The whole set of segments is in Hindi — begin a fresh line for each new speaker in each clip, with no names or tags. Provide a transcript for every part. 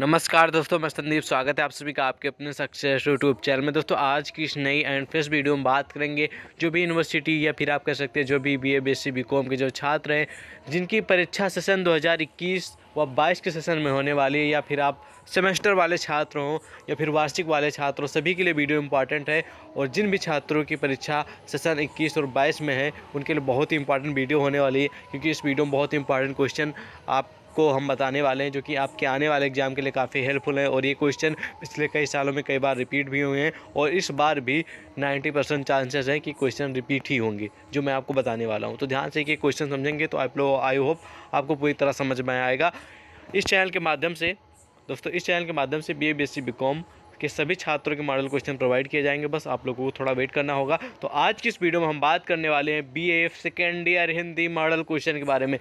नमस्कार दोस्तों मैं संदीप स्वागत है आप सभी का आपके अपने सक्सेस यूट्यूब चैनल में दोस्तों आज की इस नई एंड फ्रेश वीडियो में बात करेंगे जो भी यूनिवर्सिटी या फिर आप कह सकते हैं जो भी बीए बीएससी बीकॉम के जो छात्र हैं जिनकी परीक्षा सेशन 2021 व 22 के सेशन में होने वाली है या फिर आप सेमेस्टर वाले छात्र हों या फिर वार्षिक वाले छात्रों सभी के लिए वीडियो इंपॉर्टेंट है और जिन भी छात्रों की परीक्षा सेशन 21 और 22 में है उनके लिए बहुत ही इंपॉर्टेंट वीडियो होने वाली है क्योंकि इस वीडियो में बहुत ही इंपॉर्टेंट क्वेश्चन आप को हम बताने वाले हैं जो कि आपके आने वाले एग्ज़ाम के लिए काफ़ी हेल्पफुल हैं और ये क्वेश्चन पिछले कई सालों में कई बार रिपीट भी हुए हैं और इस बार भी 90 परसेंट चांसेस हैं कि क्वेश्चन रिपीट ही होंगे जो मैं आपको बताने वाला हूँ तो ध्यान से कि क्वेश्चन समझेंगे तो आप लोग आई होप आपको पूरी तरह समझ में आएगा इस चैनल के माध्यम से दोस्तों इस चैनल के माध्यम से बी ए बी के सभी छात्रों के मॉडल क्वेश्चन प्रोवाइड किए जाएंगे बस आप लोगों को थोड़ा वेट करना होगा तो आज की इस वीडियो में हम बात करने वाले हैं B F second year Hindi model question के बारे में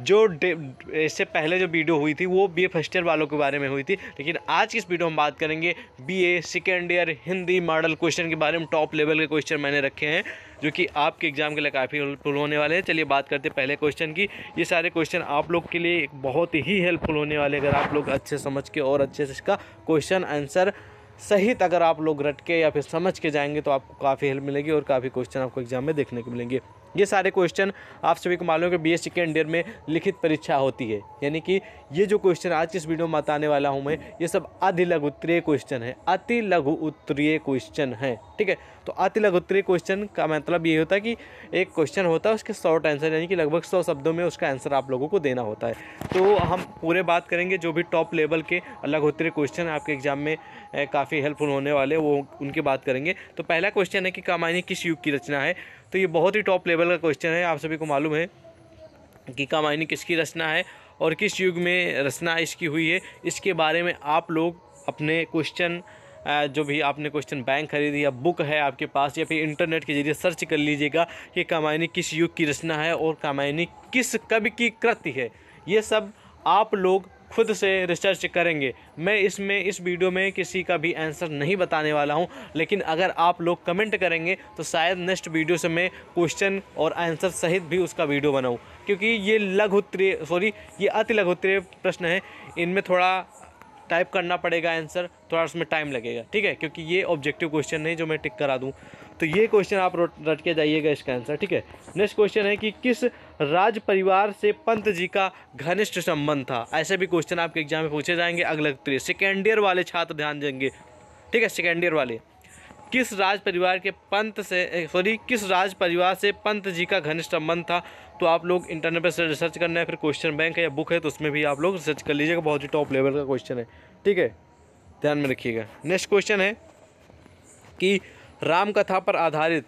जो इससे पहले जो वीडियो हुई थी वो बी ए फर्स्ट ईयर वालों के बारे में हुई थी लेकिन आज की इस वीडियो में बात करेंगे B A second year Hindi model question के बारे में टॉप लेवल के क्वेश्चन मैंने रखे हैं जो कि आपके एग्ज़ाम के लिए काफ़ी हेल्पफुल होने वाले हैं चलिए बात करते हैं पहले क्वेश्चन की ये सारे क्वेश्चन आप लोग के लिए बहुत ही हेल्पफुल होने वाले अगर आप लोग अच्छे समझ के और अच्छे से इसका क्वेश्चन आंसर सहित अगर आप लोग रट के या फिर समझ के जाएंगे तो आपको काफ़ी हेल्प मिलेगी और काफ़ी क्वेश्चन आपको एग्ज़ाम में देखने को मिलेंगे ये सारे क्वेश्चन आप सभी को मालूम है कि बी एस सेकेंड ईयर में लिखित परीक्षा होती है यानी कि ये जो क्वेश्चन आज किस वीडियो में बताने वाला हूँ मैं ये सब अति लघु उत्तरीय क्वेश्चन है अति लघु उत्तरीय क्वेश्चन है ठीक है तो अति लघु उत्तरीय क्वेश्चन का मतलब ये होता है कि एक क्वेश्चन होता है उसके शॉर्ट आंसर यानी कि लगभग सौ शब्दों में उसका आंसर आप लोगों को देना होता है तो हम पूरे बात करेंगे जो भी टॉप लेवल के लघु उत्तरीय क्वेश्चन आपके एग्जाम में काफ़ी हेल्पफुल होने वाले वो उनकी बात करेंगे तो पहला क्वेश्चन है कि कामायनी किस युग की रचना है तो ये बहुत ही टॉप लेवल का क्वेश्चन है आप सभी को मालूम है कि कामायनी किसकी रचना है और किस युग में रचना इसकी हुई है इसके बारे में आप लोग अपने क्वेश्चन जो भी आपने क्वेश्चन बैंक खरीदी या बुक है आपके पास या फिर इंटरनेट के जरिए सर्च कर लीजिएगा कि कामायनी किस युग की रचना है और कामायनी किस कवि की कृति है ये सब आप लोग खुद से रिसर्च करेंगे मैं इसमें इस वीडियो में किसी का भी आंसर नहीं बताने वाला हूँ लेकिन अगर आप लोग कमेंट करेंगे तो शायद नेक्स्ट वीडियो से मैं क्वेश्चन और आंसर सहित भी उसका वीडियो बनाऊँ क्योंकि ये लघुत्तरीय सॉरी ये अति लघुत्रीय प्रश्न है इनमें थोड़ा टाइप करना पड़ेगा आंसर थोड़ा उसमें टाइम लगेगा ठीक है क्योंकि ये ऑब्जेक्टिव क्वेश्चन नहीं जो मैं टिक करा दूँ तो ये क्वेश्चन आप रट के जाइएगा इसका आंसर ठीक है नेक्स्ट क्वेश्चन है कि किस राज परिवार से पंत जी का घनिष्ठ संबंध था ऐसे भी क्वेश्चन आपके एग्जाम में पूछे जाएंगे अगले सेकेंड ईयर वाले छात्र ध्यान देंगे ठीक है सेकेंड ईयर वाले किस राज परिवार के पंत से सॉरी किस राज परिवार से पंत जी का घनिष्ठ संबंध था तो आप लोग इंटरनेट पर रिसर्च करना है फिर क्वेश्चन बैंक है या बुक है तो उसमें भी आप लोग रिसर्च कर लीजिएगा बहुत ही टॉप लेवल का क्वेश्चन है ठीक है ध्यान में रखिएगा नेक्स्ट क्वेश्चन है कि राम कथा पर आधारित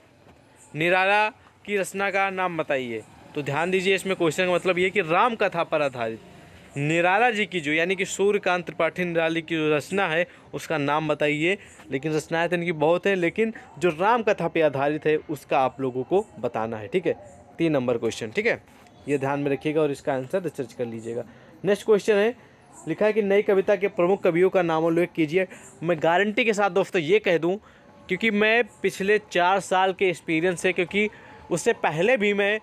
निराला की रचना का नाम बताइए तो ध्यान दीजिए इसमें क्वेश्चन का मतलब ये कि राम कथा पर आधारित निराला जी की जो यानी कि सूर्यकांत त्रिपाठी निराली की जो रचना है उसका नाम बताइए लेकिन रचनाएँ तो इनकी बहुत हैं लेकिन जो राम कथा पे आधारित है उसका आप लोगों को बताना है ठीक है तीन नंबर क्वेश्चन ठीक है ये ध्यान में रखिएगा और इसका आंसर रिसर्च कर लीजिएगा नेक्स्ट क्वेश्चन है लिखा है कि नई कविता के प्रमुख कवियों का नाम उल्लेख कीजिए मैं गारंटी के साथ दोस्तों ये कह दूँ क्योंकि मैं पिछले चार साल के एक्सपीरियंस है क्योंकि उससे पहले भी मैं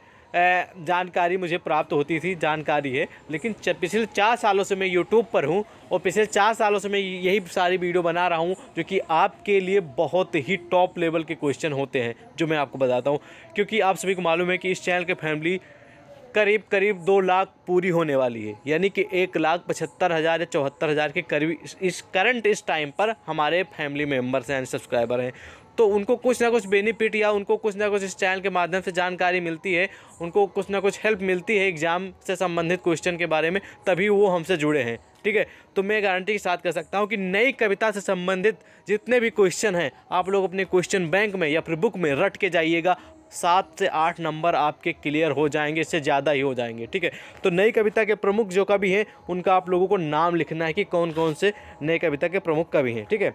जानकारी मुझे प्राप्त होती थी जानकारी है लेकिन पिछले चार सालों से मैं यूट्यूब पर हूँ और पिछले चार सालों से मैं यही सारी वीडियो बना रहा हूँ जो कि आपके लिए बहुत ही टॉप लेवल के क्वेश्चन होते हैं जो मैं आपको बताता हूँ क्योंकि आप सभी को मालूम है कि इस चैनल के फैमिली करीब करीब दो लाख पूरी होने वाली है यानी कि एक लाख पचहत्तर हज़ार या चौहत्तर हज़ार के करीब इस, करंट इस टाइम पर हमारे फैमिली मेम्बर्स हैं सब्सक्राइबर हैं तो उनको कुछ ना कुछ बेनिफिट या उनको कुछ ना कुछ इस चैनल के माध्यम से जानकारी मिलती है उनको कुछ ना कुछ हेल्प मिलती है एग्ज़ाम से संबंधित क्वेश्चन के बारे में तभी वो हमसे जुड़े हैं ठीक है तो मैं गारंटी के साथ कह सकता हूँ कि नई कविता से संबंधित जितने भी क्वेश्चन हैं आप लोग अपने क्वेश्चन बैंक में या फिर बुक में रट के जाइएगा सात से आठ नंबर आपके क्लियर हो जाएंगे इससे ज़्यादा ही हो जाएंगे ठीक है तो नई कविता के प्रमुख जो कवि हैं उनका आप लोगों को नाम लिखना है कि कौन कौन से नई कविता के प्रमुख कवि हैं ठीक है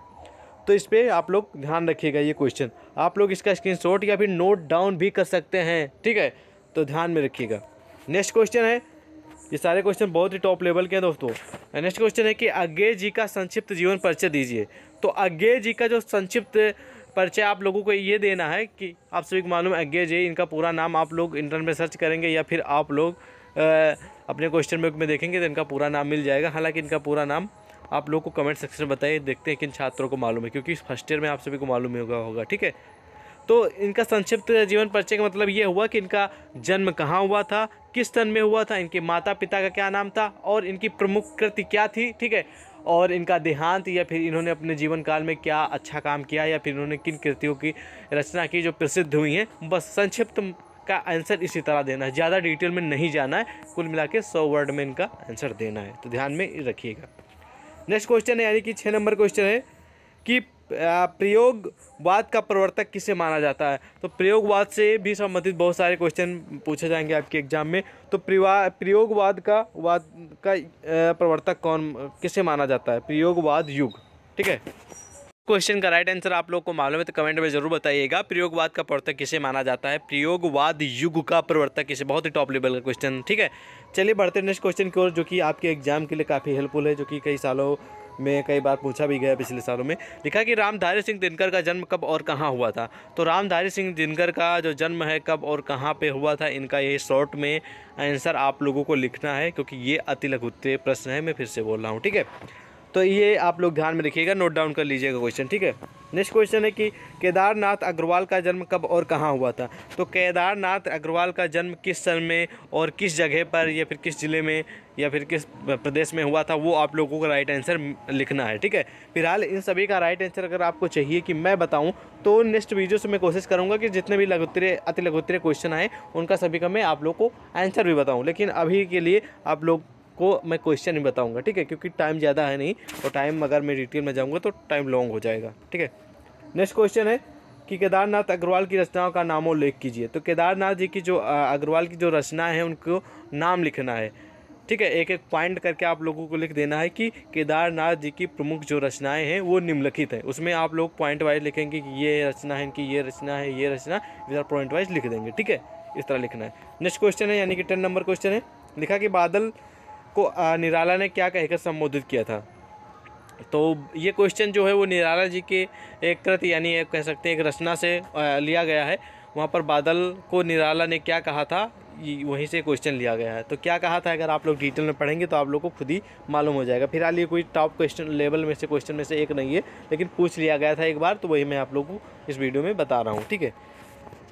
तो इस पर आप लोग ध्यान रखिएगा ये क्वेश्चन आप लोग इसका स्क्रीन या फिर नोट डाउन भी कर सकते हैं ठीक है तो ध्यान में रखिएगा नेक्स्ट क्वेश्चन है ये सारे क्वेश्चन बहुत ही टॉप लेवल के हैं दोस्तों नेक्स्ट क्वेश्चन है कि अज्ञे जी का संक्षिप्त जीवन परिचय दीजिए तो अज्ञे जी का जो संक्षिप्त पर्चे आप लोगों को ये देना है कि आप सभी को मालूम है अज्ञे जे इनका पूरा नाम आप लोग इंटरनेट में सर्च करेंगे या फिर आप लोग अपने क्वेश्चन बुक में देखेंगे तो इनका पूरा नाम मिल जाएगा हालांकि इनका पूरा नाम आप लोग को कमेंट सेक्शन में बताइए देखते हैं किन छात्रों को मालूम है क्योंकि फर्स्ट ईयर में आप सभी को मालूम होगा होगा ठीक है तो इनका संक्षिप्त जीवन परिचय का मतलब ये हुआ कि इनका जन्म कहाँ हुआ था किस तन में हुआ था इनके माता पिता का क्या नाम था और इनकी प्रमुख कृति क्या थी ठीक है और इनका देहांत या फिर इन्होंने अपने जीवन काल में क्या अच्छा काम किया या फिर इन्होंने किन कृतियों की रचना की जो प्रसिद्ध हुई हैं बस संक्षिप्त का आंसर इसी तरह देना है ज़्यादा डिटेल में नहीं जाना है कुल मिला के सौ वर्ड में इनका आंसर देना है तो ध्यान में रखिएगा नेक्स्ट क्वेश्चन है यानी कि छः नंबर क्वेश्चन है कि प्रयोगवाद का प्रवर्तक किसे माना जाता है तो प्रयोगवाद से भी संबंधित बहुत सारे क्वेश्चन पूछे जाएंगे आपके एग्जाम में तो प्रयोगवाद का वाद का प्रवर्तक कौन किसे माना जाता है प्रयोगवाद युग ठीक है क्वेश्चन का राइट आंसर आप लोग को मालूम है तो कमेंट में जरूर बताइएगा प्रयोगवाद का प्रवर्तक किसे माना जाता है प्रयोगवाद युग का प्रवर्तक किसे बहुत ही टॉप लेवल का क्वेश्चन ठीक है चलिए बढ़ते नेक्स्ट क्वेश्चन की ओर जो कि आपके एग्जाम के लिए काफ़ी हेल्पफुल है जो कि कई सालों में कई बार पूछा भी गया पिछले सालों में लिखा कि रामधारी सिंह दिनकर का जन्म कब और कहाँ हुआ था तो रामधारी सिंह दिनकर का जो जन्म है कब और कहाँ पे हुआ था इनका ये शॉर्ट में आंसर आप लोगों को लिखना है क्योंकि ये अति लघुत्तरीय प्रश्न है मैं फिर से बोल रहा हूँ ठीक है तो ये आप लोग ध्यान में रखिएगा नोट डाउन कर लीजिएगा क्वेश्चन ठीक है नेक्स्ट क्वेश्चन है कि केदारनाथ अग्रवाल का जन्म कब और कहाँ हुआ था तो केदारनाथ अग्रवाल का जन्म किस सन में और किस जगह पर या फिर किस ज़िले में या फिर किस प्रदेश में हुआ था वो आप लोगों का राइट आंसर लिखना है ठीक है फिलहाल इन सभी का राइट आंसर अगर आपको चाहिए कि मैं बताऊँ तो नेक्स्ट वीडियो से मैं कोशिश करूँगा कि जितने भी लघुत्तरे अति लघुत्तरे क्वेश्चन आए उनका सभी का मैं आप लोग को आंसर भी बताऊँ लेकिन अभी के लिए आप लोग को मैं क्वेश्चन नहीं बताऊँगा ठीक है क्योंकि टाइम ज़्यादा है नहीं और टाइम अगर मैं डिटेल में जाऊँगा तो टाइम लॉन्ग हो जाएगा ठीक है नेक्स्ट क्वेश्चन है कि केदारनाथ अग्रवाल की रचनाओं का नामोल्लेख कीजिए तो केदारनाथ जी की जो अग्रवाल की जो रचना है उनको नाम लिखना है ठीक है एक एक पॉइंट करके आप लोगों को लिख देना है कि केदारनाथ जी की प्रमुख जो रचनाएं हैं वो निम्नलिखित हैं उसमें आप लोग पॉइंट वाइज लिखेंगे कि ये रचना है इनकी ये रचना है ये रचना इधर पॉइंट वाइज लिख देंगे ठीक है इस तरह लिखना है नेक्स्ट क्वेश्चन है यानी कि टेन नंबर क्वेश्चन है लिखा कि बादल को निराला ने क्या कहकर संबोधित किया था तो ये क्वेश्चन जो है वो निराला जी के एक कृत यानी एक कह सकते हैं एक रचना से लिया गया है वहाँ पर बादल को निराला ने क्या कहा था वहीं से क्वेश्चन लिया गया है तो क्या कहा था अगर आप लोग डिटेल में पढ़ेंगे तो आप लोग को खुद ही मालूम हो जाएगा फिलहाल ये कोई टॉप क्वेश्चन लेवल में से क्वेश्चन में से एक नहीं है लेकिन पूछ लिया गया था एक बार तो वही मैं आप लोग को इस वीडियो में बता रहा हूँ ठीक है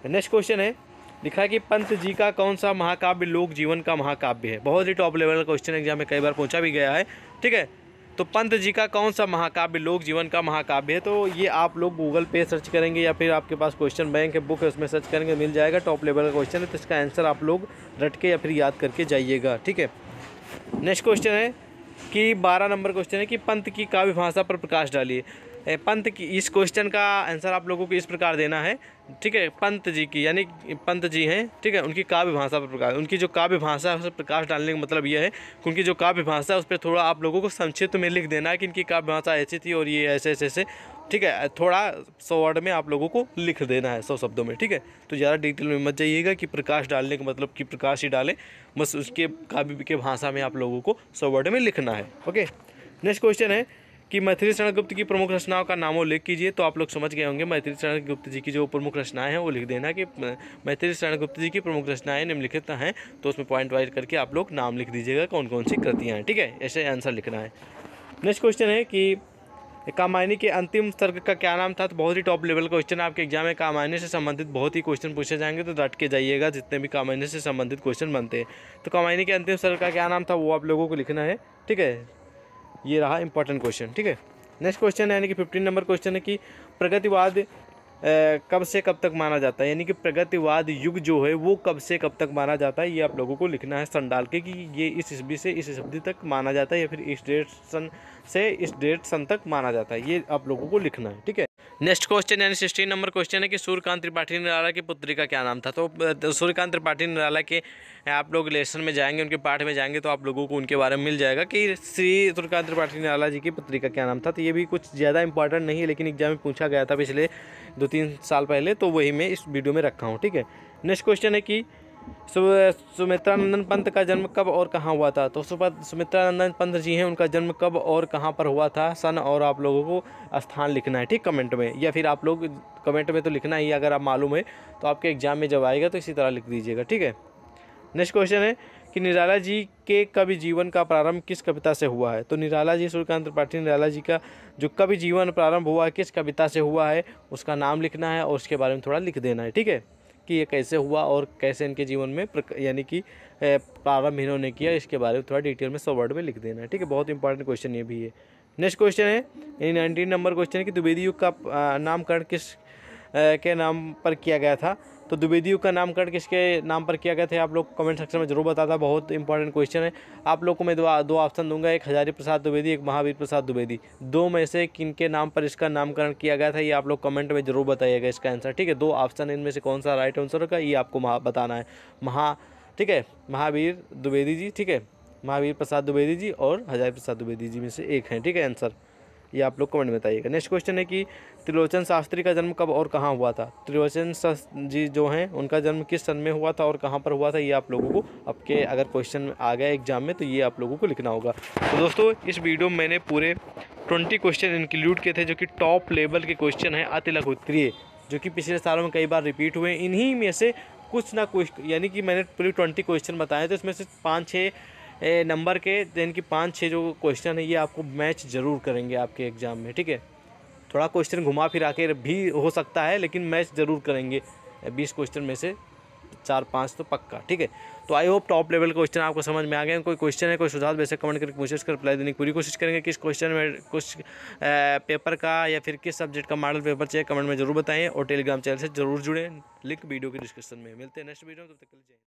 नेक्स्ट क्वेश्चन है लिखा कि पंत जी का कौन सा महाकाव्य लोक जीवन का महाकाव्य है बहुत ही टॉप लेवल का क्वेश्चन एग्जाम में कई बार पूछा भी गया है ठीक है तो पंत जी का कौन सा महाकाव्य लोक जीवन का महाकाव्य है तो ये आप लोग गूगल पे सर्च करेंगे या फिर आपके पास क्वेश्चन बैंक है बुक है उसमें सर्च करेंगे मिल जाएगा टॉप लेवल का क्वेश्चन है तो इसका आंसर आप लोग रट के या फिर याद करके जाइएगा ठीक है नेक्स्ट क्वेश्चन है कि बारह नंबर क्वेश्चन है कि पंत की काव्य भाषा पर प्रकाश डालिए पंत की इस क्वेश्चन का आंसर आप लोगों को इस प्रकार देना है ठीक है पंत जी की यानी पंत जी हैं ठीक है उनकी काव्य भाषा पर प्रकाश उनकी जो काव्य भाषा है उस पर प्रकाश डालने का मतलब यह है कि उनकी जो काव्य भाषा है उस पर थोड़ा आप लोगों को संक्षिप्त में लिख देना है कि इनकी काव्य भाषा ऐसी थी और ये ऐसे ऐसे ऐसे ठीक है थोड़ा सौ वर्ड में आप लोगों को लिख देना है सौ शब्दों में ठीक है तो ज़्यादा डिटेल में मत जाइएगा कि प्रकाश डालने का मतलब कि प्रकाश ही डालें बस उसके काव्य के भाषा में आप लोगों को सौ वर्ड में लिखना है ओके नेक्स्ट क्वेश्चन है कि मैथिली शरण गुप्त की प्रमुख रचनाओं का नाम लिख कीजिए तो आप लोग समझ गए होंगे मैथिली शरण गुप्त जी की जो प्रमुख रचनाएं हैं वो लिख देना कि मैथिली शरण गुप्त जी की प्रमुख रचनाएं निम्नलिखित हैं तो उसमें पॉइंट वाइज करके आप लोग नाम लिख दीजिएगा कौन कौन सी कृतियाँ हैं ठीक है ऐसे आंसर लिखना है नेक्स्ट क्वेश्चन है कि कामायनी के अंतिम सर्ग का क्या नाम था तो बहुत ही टॉप लेवल क्वेश्चन आपके एग्जाम में कामायनी से संबंधित बहुत ही क्वेश्चन पूछे जाएंगे तो रट के जाइएगा जितने भी कामायनी से संबंधित क्वेश्चन बनते हैं तो कामायनी के अंतिम सर्ग का क्या नाम था वो आप लोगों को लिखना है ठीक है ये रहा इंपॉर्टेंट क्वेश्चन ठीक है नेक्स्ट क्वेश्चन है यानी कि फिफ्टीन नंबर क्वेश्चन है कि प्रगतिवाद कब से कब तक माना जाता है यानी कि प्रगतिवाद युग जो है वो कब से कब तक माना जाता है ये आप लोगों को लिखना है संडाल के कि ये इस ईस्वी से इस शब्दी तक माना जाता है या फिर इस डेट सन से इस डेट सन तक माना जाता है ये आप लोगों को लिखना है ठीक है नेक्स्ट क्वेश्चन यानी सिक्सटीन नंबर क्वेश्चन है कि सूर्यकांत त्रिपाठी निराला की पुत्री का क्या नाम था तो, तो सूर्यकांत त्रिपाठी निराला के आप लोग लेसन में जाएंगे उनके पाठ में जाएंगे तो आप लोगों को उनके बारे में मिल जाएगा कि श्री सूर्यकांत त्रिपाठी निराला जी की पुत्री का क्या नाम था तो ये भी कुछ ज़्यादा इंपॉर्टेंट नहीं है लेकिन एग्जाम में पूछा गया था पिछले दो तीन साल पहले तो वही मैं इस वीडियो में रखा हूँ ठीक है नेक्स्ट क्वेश्चन है कि सुमित्रा नंदन पंत का जन्म कब और कहाँ हुआ था तो सुमित्रा नंदन पंत जी हैं उनका जन्म कब और कहाँ पर हुआ था सन और आप लोगों को स्थान लिखना है ठीक कमेंट में या फिर आप लोग कमेंट में तो लिखना ही अगर आप मालूम है तो आपके एग्ज़ाम में जब आएगा तो इसी तरह लिख दीजिएगा ठीक है नेक्स्ट क्वेश्चन है कि निराला जी के कवि जीवन का प्रारंभ किस कविता से हुआ है तो निराला जी सूर्यकांत त्रिपाठी निराला जी का जो कवि जीवन प्रारंभ हुआ है किस कविता से हुआ है उसका नाम लिखना है और उसके बारे में थोड़ा लिख देना है ठीक है कि ये कैसे हुआ और कैसे इनके जीवन में यानी कि प्रारंभ इन्होंने किया इसके बारे में थोड़ा डिटेल में सौ वर्ड में लिख देना है ठीक है बहुत इंपॉर्टेंट क्वेश्चन ये भी है नेक्स्ट क्वेश्चन है यानी नाइनटीन नंबर क्वेश्चन है कि द्विवेदी युग का नामकरण किस के नाम पर किया गया था तो द्विवेदियों का नामकरण किसके नाम पर किया गया था आप लोग कमेंट सेक्शन में जरूर बताता बहुत इंपॉर्टेंट क्वेश्चन है आप लोग को मैं दो दो ऑप्शन दूंगा एक हजारी प्रसाद द्विवेदी एक महावीर प्रसाद द्विवेदी दो में से किन के नाम पर इसका नामकरण किया गया था ये आप लोग कमेंट में जरूर बताइएगा इसका आंसर ठीक है दो ऑप्शन इनमें से कौन सा राइट आंसर होगा ये आपको बताना है महा ठीक है महावीर द्विवेदी जी ठीक है महावीर प्रसाद द्विवेदी जी और हजारी प्रसाद द्विवेदी जी में से एक हैं ठीक है आंसर ये आप लोग कमेंट में बताइएगा नेक्स्ट क्वेश्चन है कि त्रिलोचन शास्त्री का जन्म कब और कहाँ हुआ था त्रिलोचन जी जो हैं उनका जन्म किस सन में हुआ था और कहाँ पर हुआ था ये आप लोगों को आपके अगर क्वेश्चन आ गया एग्जाम में तो ये आप लोगों को लिखना होगा तो दोस्तों इस वीडियो में मैंने पूरे ट्वेंटी क्वेश्चन इंक्लूड किए थे जो कि टॉप लेवल के क्वेश्चन हैं अतिलघोत्रीय जो कि पिछले सालों में कई बार रिपीट हुए इन्हीं में से कुछ ना कुछ यानी कि मैंने पूरे ट्वेंटी क्वेश्चन बताए तो इसमें से पाँच छः नंबर के देन की पाँच छः जो क्वेश्चन है ये आपको मैच ज़रूर करेंगे आपके एग्ज़ाम में ठीक है थोड़ा क्वेश्चन घुमा फिरा के भी हो सकता है लेकिन मैच ज़रूर करेंगे बीस क्वेश्चन में से चार पाँच तो पक्का ठीक है तो I hope top level question आपको समझ में आ गए कोई क्वेश्चन है कोई सुझाव वैसे कमेंट करके कोशिश कर रिप्लाई देने की पूरी कोशिश करेंगे किस क्वेश्चन में कुछ पेपर का या फिर किस सब्जेक्ट का मॉडल पेपर चाहिए कमेंट में जरूर बताएं और टेलीग्राम चैनल से जरूर जुड़ें लिंक वीडियो के डिस्क्रिप्शन में मिलते हैं नेक्स्ट वीडियो तब तो तक के लिए